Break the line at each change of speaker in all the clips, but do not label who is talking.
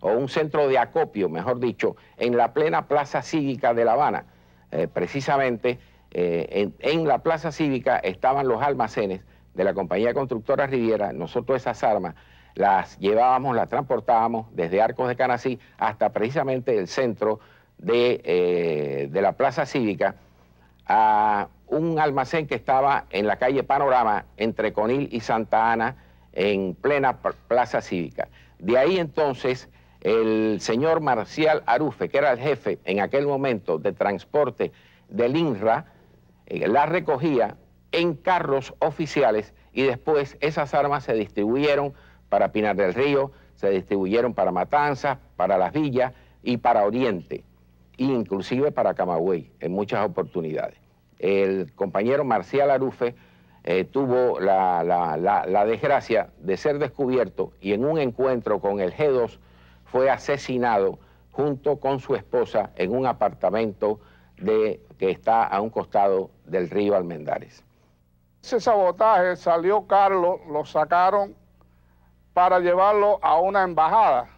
o un centro de acopio, mejor dicho, en la plena plaza cívica de La Habana. Eh, precisamente eh, en, la plaza cívica estaban los almacenes de la compañía constructora Riviera. Nosotros esas armas las llevábamos, las transportábamos desde Arcos de Canasí hasta precisamente el centro eh, de la plaza cívica a un almacén que estaba en la calle Panorama entre Conil y Santa Ana en plena plaza cívica. De ahí entonces el señor Marcial Arufe, que era el jefe en aquel momento de transporte del INRA, eh, la recogía en carros oficiales y después esas armas se distribuyeron para Pinar del Río, se distribuyeron para Matanzas, para Las Villas y para Oriente, inclusive para Camagüey en muchas oportunidades. El compañero Marcial Arufe eh, tuvo la, desgracia de ser descubierto y en un encuentro con el G2 fue asesinado junto con su esposa en un apartamento de, que está a un costado del río Almendares.
Ese sabotaje salió Carlos, lo sacaron para llevarlo a una embajada,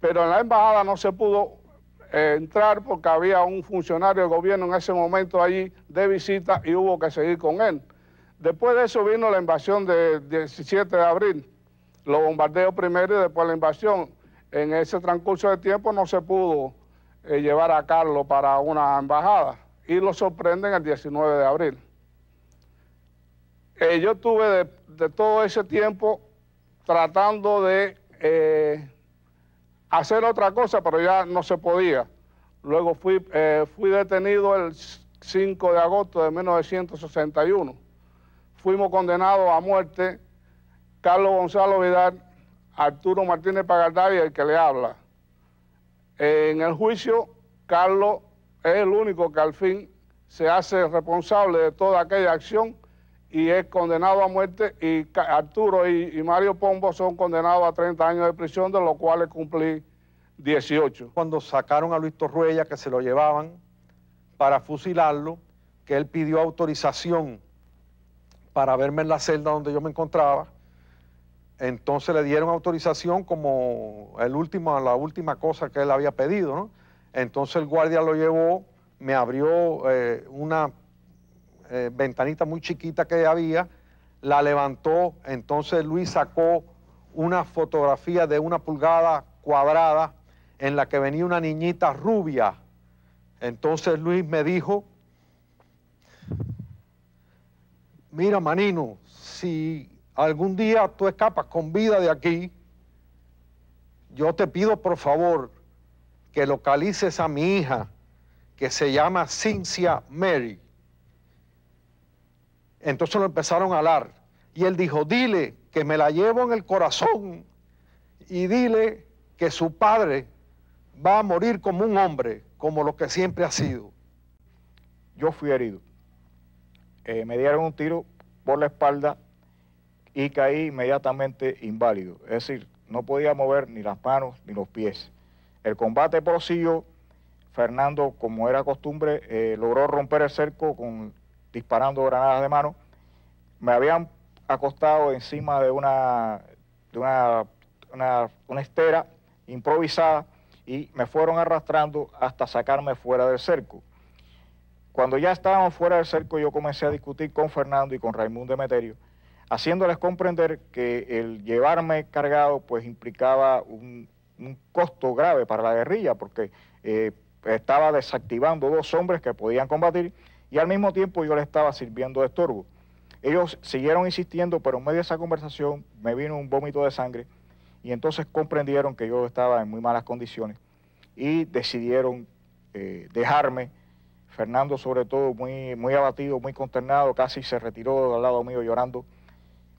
pero en la embajada no se pudo eh, entrar porque había un funcionario del gobierno en ese momento allí de visita y hubo que seguir con él. Después de eso vino la invasión del 17 de abril, los bombardeos primero y después la invasión. En ese transcurso de tiempo no se pudo eh, llevar a Carlos para una embajada y lo sorprenden el 19 de abril. Eh, yo estuve de, todo ese tiempo tratando de eh, hacer otra cosa, pero ya no se podía. Luego fui, fui detenido el 5 de agosto de 1961 fuimos condenados a muerte Carlos Gonzalo Vidal, Arturo Martínez Pagatari, el que le habla. En el juicio, Carlos es el único que al fin se hace responsable de toda aquella acción y es condenado a muerte y Arturo y, Mario Pombo son condenados a 30 años de prisión, de los cuales cumplí
18. Cuando sacaron a Luis Torruella, que se lo llevaban para fusilarlo, que él pidió autorización para verme en la celda donde yo me encontraba. Entonces le dieron autorización como el último, la última cosa que él había pedido. Entonces el guardia lo llevó, me abrió eh, una eh, ventanita muy chiquita que había, la levantó, entonces Luis sacó una fotografía de una pulgada cuadrada en la que venía una niñita rubia. Entonces Luis me dijo Mira, Manino, si algún día tú escapas con vida de aquí, yo te pido por favor que localices a mi hija, que se llama Cynthia Mary. Entonces lo empezaron a hablar, Y él dijo, dile que me la llevo en el corazón y dile
que su padre va a morir como un hombre, como lo que siempre ha sido. Yo fui herido. Eh, me dieron un tiro por la espalda y caí inmediatamente inválido. Es decir, no podía mover ni las manos ni los pies. El combate prosiguió. Fernando, como era costumbre, eh, logró romper el cerco con, disparando granadas de mano. Me habían acostado encima de una, una estera improvisada y me fueron arrastrando hasta sacarme fuera del cerco. Cuando ya estábamos fuera del cerco, yo comencé a discutir con Fernando y con Raimundo Meterio, haciéndoles comprender que el llevarme cargado pues implicaba un, costo grave para la guerrilla, porque eh, estaba desactivando dos hombres que podían combatir y al mismo tiempo yo les estaba sirviendo de estorbo. Ellos siguieron insistiendo, pero en medio de esa conversación me vino un vómito de sangre y entonces comprendieron que yo estaba en muy malas condiciones y decidieron eh, dejarme Fernando sobre todo muy, muy abatido, muy consternado, casi se retiró al lado mío llorando.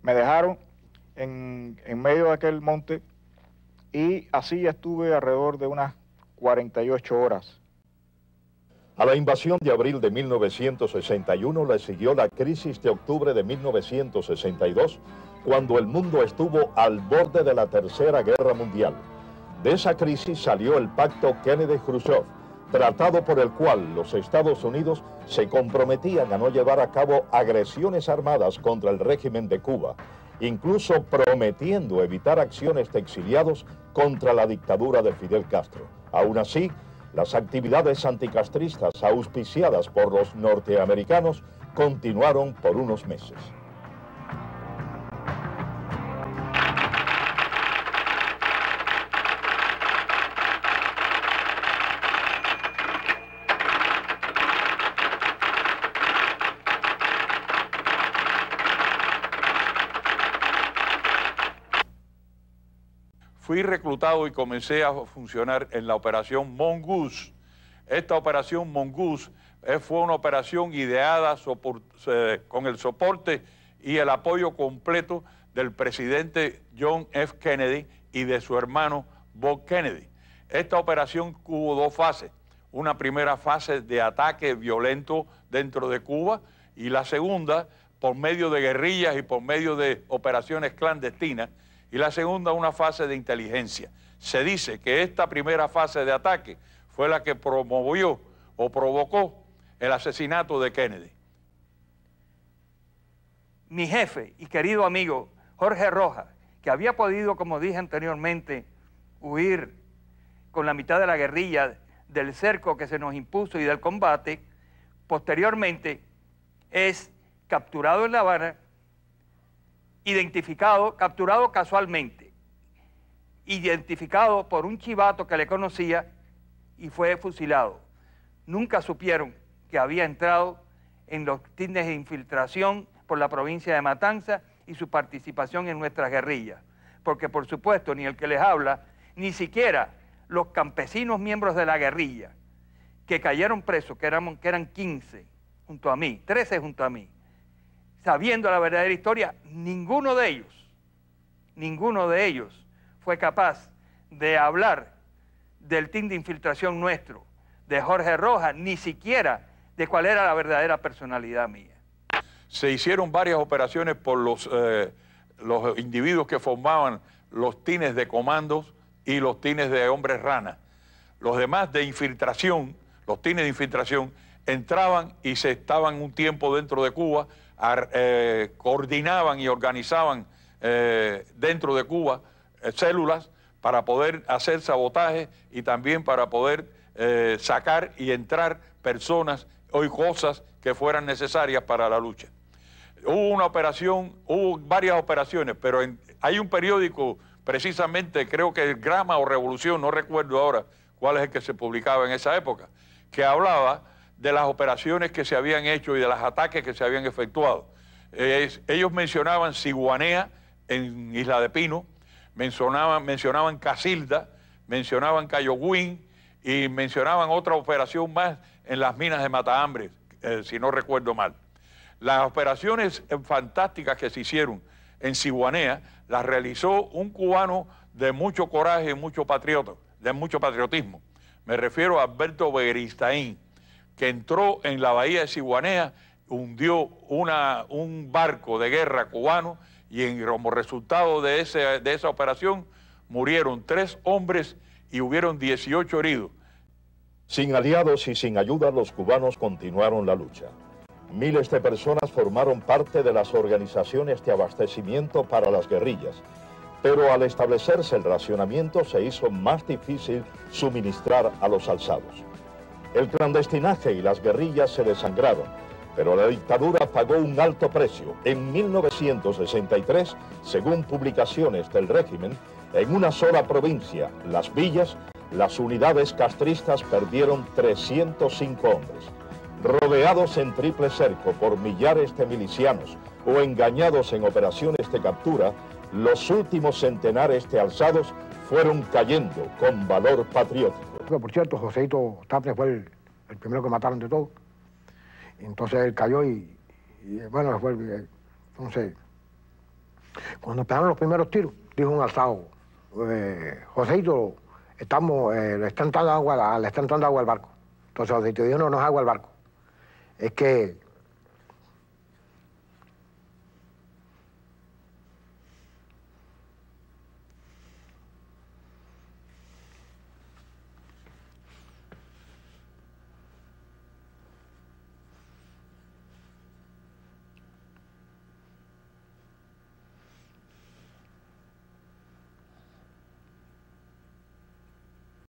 Me dejaron en, medio de aquel monte y así estuve alrededor de unas 48 horas.
A la invasión de abril de 1961 le siguió la crisis de octubre de 1962, cuando el mundo estuvo al borde de la Tercera Guerra Mundial. De esa crisis salió el pacto Kennedy-Khrushchev, tratado por el cual los Estados Unidos se comprometían a no llevar a cabo agresiones armadas contra el régimen de Cuba, incluso prometiendo evitar acciones de exiliados contra la dictadura de Fidel Castro. Aún así, las actividades anticastristas auspiciadas por los norteamericanos continuaron por unos meses.
fui reclutado y comencé a funcionar en la operación Mongoose. Esta operación Mongoose eh, fue una operación ideada con el soporte y el apoyo completo del presidente John F. Kennedy y de su hermano Bob Kennedy. Esta operación hubo dos fases. Una primera fase de ataque violento dentro de Cuba y la segunda por medio de guerrillas y por medio de operaciones clandestinas y la segunda una fase de inteligencia. Se dice que esta primera fase de ataque fue la que promovió o provocó el asesinato de Kennedy.
Mi jefe y querido amigo Jorge Rojas, que había podido, como dije anteriormente, huir con la mitad de la guerrilla del cerco que se nos impuso y del combate, posteriormente es capturado en La Habana identificado, capturado casualmente, identificado por un chivato que le conocía y fue fusilado. Nunca supieron que había entrado en los tines de infiltración por la provincia de Matanza y su participación en nuestras guerrillas. Porque por supuesto, ni el que les habla, ni siquiera los campesinos miembros de la guerrilla que cayeron presos, que, que eran 15 junto a mí, 13 junto a mí, sabiendo la verdadera historia, ninguno de ellos, ninguno de ellos fue capaz de hablar del team de infiltración nuestro, de Jorge Rojas, ni siquiera de cuál era la verdadera personalidad mía.
Se hicieron varias operaciones por los, eh, los individuos que formaban los tines de comandos y los tines de hombres rana. Los demás de infiltración, los tines de infiltración, entraban y se estaban un tiempo dentro de Cuba, eh, coordinaban y organizaban eh, dentro de Cuba eh, células para poder hacer sabotaje y también para poder sacar y entrar personas o cosas que fueran necesarias para la lucha. Hubo una operación, hubo varias operaciones, pero hay un periódico precisamente, creo que el Grama o Revolución, no recuerdo ahora cuál es el que se publicaba en esa época, que hablaba de las operaciones que se habían hecho y de los ataques que se habían efectuado. ellos mencionaban Ciguanea en Isla de Pino, mencionaban, mencionaban Casilda, mencionaban Cayogüín y mencionaban otra operación más en las minas de Mataambres eh, si no recuerdo mal. Las operaciones eh, fantásticas que se hicieron en Ciguanea las realizó un cubano de mucho coraje y mucho patriota, de mucho patriotismo. Me refiero a Alberto Beristain que entró en la bahía de Ciguanea, hundió un barco de guerra cubano y en, como resultado de, de esa operación murieron tres hombres y hubieron 18 heridos.
Sin aliados y sin ayuda, los cubanos continuaron la lucha. Miles de personas formaron parte de las organizaciones de abastecimiento para las guerrillas, pero al establecerse el racionamiento se hizo más difícil suministrar a los alzados. El clandestinaje y las guerrillas se desangraron, pero la dictadura pagó un alto precio. En 1963, según publicaciones del régimen, en una sola provincia, Las Villas, las unidades castristas perdieron 305 hombres. Rodeados en triple cerco por millares de milicianos o engañados en operaciones de captura, los últimos centenares de alzados fueron cayendo con valor patriótico por cierto,
Joseito Tapre fue el,
primero que mataron de todos...
Entonces él cayó y, bueno, fue entonces, cuando pegaron los primeros tiros, dijo un alzado, eh, Joseito, estamos, eh, le están dando agua, le agua al barco. Entonces Joseito dijo, no, no es agua al barco. Es que